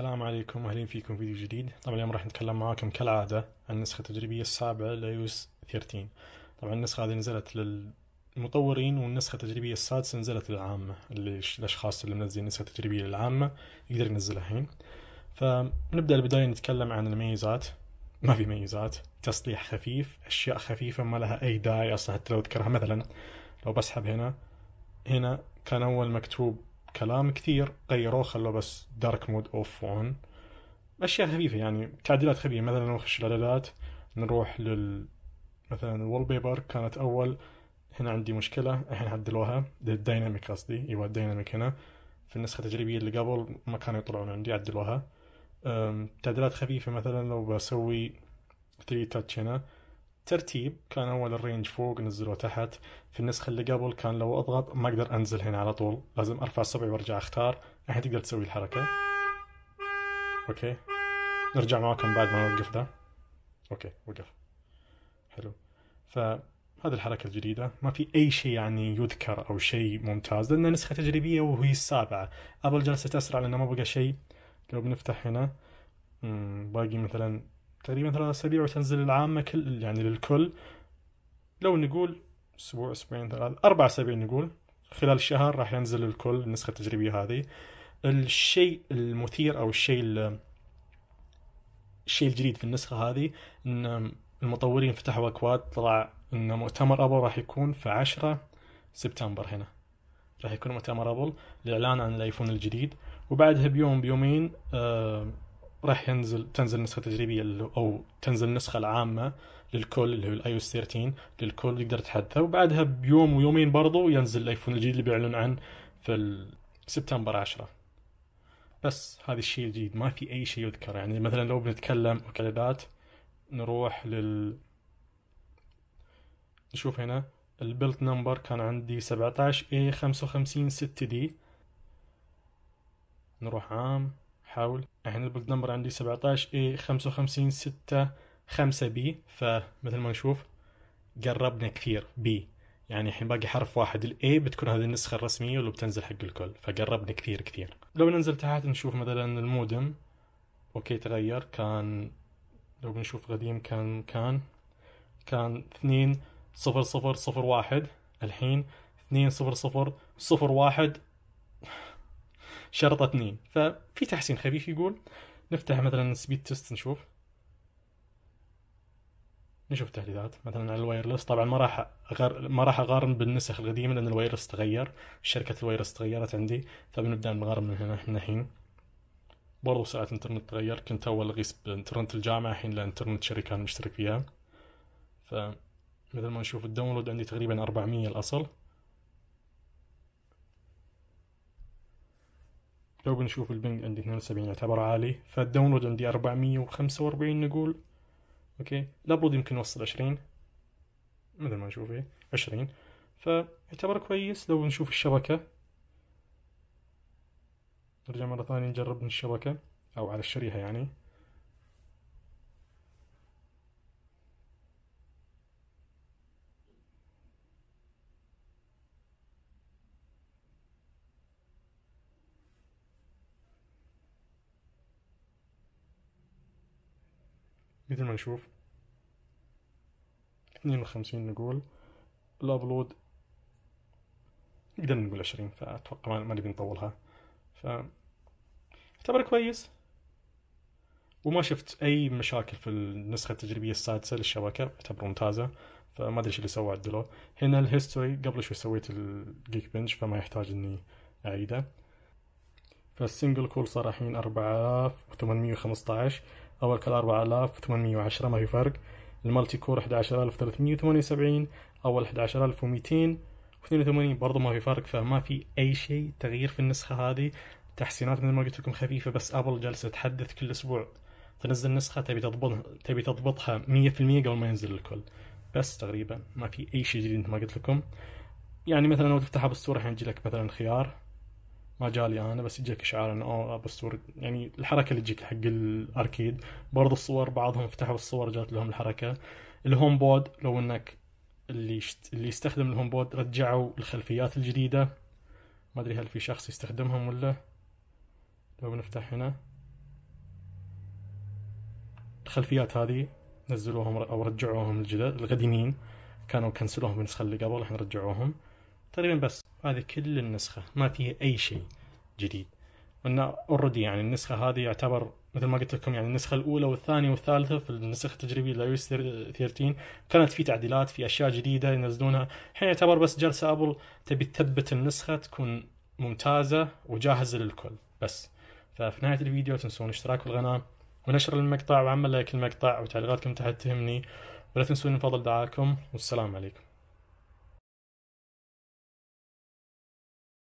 السلام عليكم اهلين فيكم فيديو جديد طبعا اليوم راح نتكلم معاكم كالعادة عن النسخة التجريبية السابعة ليوس 13 طبعا النسخة هذه نزلت للمطورين والنسخة التجريبية السادسة نزلت للعامة اللي الاشخاص اللي منزلين نسخة تجريبية للعامة يقدر ينزلها الحين فنبدأ البداية نتكلم عن الميزات ما في ميزات تصليح خفيف اشياء خفيفة ما لها اي داعي اصلا حتى لو اذكرها مثلا لو بسحب هنا هنا كان اول مكتوب كلام كثير غيروه خلوه بس دارك مود اوف اون اشياء خفيفه يعني تعديلات خفيفه مثلا نخش الاعدادات نروح لل مثلا الوول بيبر كانت اول هنا عندي مشكله الحين عدلوها الدايناميك قصدي ايوه الدايناميك هنا في النسخه التجريبيه اللي قبل ما كانوا يطلعون عندي عدلوها تعديلات خفيفه مثلا لو بسوي 3 تاتش هنا ترتيب كان اول الرينج فوق نزله تحت في النسخه اللي قبل كان لو اضغط ما اقدر انزل هنا على طول لازم ارفع صبعي وارجع اختار الحين تقدر تسوي الحركه اوكي نرجع معاكم بعد ما نوقف ده اوكي وقف حلو فهذه الحركة الجديدة ما في أي شيء يعني يذكر أو شيء ممتاز لأنها نسخة تجريبية وهي السابعة أبل جلسة أسرع لأنه ما بقى شيء لو بنفتح هنا باقي مثلا تقريبا ثلاثة أسابيع وتنزل العامة كل يعني للكل لو نقول أسبوع أسبوعين ثلاث أربع أسابيع نقول خلال شهر راح ينزل الكل النسخة التجريبية هذه الشيء المثير أو الشيء الشيء الجديد في النسخة هذه أن المطورين فتحوا أكواد طلع أن مؤتمر أبل راح يكون في 10 سبتمبر هنا راح يكون مؤتمر أبل للإعلان عن الآيفون الجديد وبعدها بيوم بيومين آه راح ينزل تنزل نسخه تجريبيه او تنزل النسخه العامه للكل اللي هو الاي او اس 13 للكل يقدر تحدثه وبعدها بيوم ويومين برضو ينزل الايفون الجديد اللي بيعلن عنه في سبتمبر 10 بس هذا الشيء الجديد ما في اي شيء يذكر يعني مثلا لو بنتكلم وكلبات نروح لل نشوف هنا البلت نمبر كان عندي 17 a 55 6 d نروح عام حاول يعني هنا البلد نمبر عندي 17 اي 55 6 5 بي فمثل ما نشوف قربنا كثير بي يعني الحين باقي حرف واحد الاي بتكون هذه النسخه الرسميه واللي بتنزل حق الكل فقربنا كثير كثير لو ننزل تحت نشوف مثلا المودم اوكي تغير كان لو بنشوف قديم كان كان كان اثنين صفر صفر 0 واحد الحين اثنين 0 صفر صفر واحد شرطة اثنين ففي تحسين خفيف يقول نفتح مثلا سبيد تيست نشوف نشوف تحديثات مثلا على الوايرلس طبعا ما راح أغار... ما راح اقارن بالنسخ القديمه لان الوايرلس تغير شركه الوايرلس تغيرت عندي فبنبدا نقارن من هنا من الحين برضو سرعة الانترنت تغير كنت اول اقيس بانترنت الجامعه الحين الانترنت شركه انا مشترك فيها ف مثل ما نشوف الداونلود عندي تقريبا 400 الاصل لو بنشوف البنج عندي 72 يعتبر عالي فالداونلود عندي 445 نقول اوكي لابد يمكن اوصل 20 مثل ما نشوف 20 إيه؟ فيعتبر كويس لو بنشوف الشبكة نرجع مرة ثانية نجرب من الشبكة او على الشريحة يعني مثل ما نشوف اثنين وخمسين نقول الابلود نقدر نقول عشرين فاتوقع ما نبي نطولها ف اعتبر كويس وما شفت اي مشاكل في النسخه التجريبيه السادسه للشبكه اعتبر ممتازه فما ادري ايش اللي سوى عدلوه هنا الهيستوري قبل شوي سويت الجيك بنش فما يحتاج اني اعيده فالسنجل كول صار الحين 4815 اول كل 4810 ما في فرق المالتي كور 11378 اول 11200 و82 برضو ما في فرق فما في اي شيء تغيير في النسخه هذه تحسينات مثل ما قلت لكم خفيفه بس ابل جالسه تحدث كل اسبوع تنزل نسخه تبي تضبط تبي تضبطها 100% قبل ما ينزل الكل بس تقريبا ما في اي شيء جديد ما قلت لكم يعني مثلا لو تفتحها بالصوره حيجي لك مثلا خيار ما جالي انا بس يجيك اشعار انه اوه بصور يعني الحركه اللي تجيك حق الاركيد برضو الصور بعضهم فتحوا الصور جات لهم الحركه الهوم بود لو انك اللي اللي يستخدم الهوم بود رجعوا الخلفيات الجديده ما ادري هل في شخص يستخدمهم ولا لو نفتح هنا الخلفيات هذه نزلوهم او رجعوهم الجدد القديمين كانوا كنسلوهم بالنسخه اللي قبل الحين رجعوهم تقريبا بس هذه كل النسخة ما فيها أي شيء جديد لأن اوريدي يعني النسخة هذه يعتبر مثل ما قلت لكم يعني النسخة الأولى والثانية والثالثة في النسخ لـ لأيوس 13 كانت في تعديلات في أشياء جديدة ينزلونها الحين يعتبر بس جلسة أبل تبي تثبت النسخة تكون ممتازة وجاهزة للكل بس ففي نهاية الفيديو تنسون الاشتراك بالقناة ونشر المقطع وعمل لايك المقطع وتعليقاتكم تحت تهمني ولا تنسون فضل دعاكم والسلام عليكم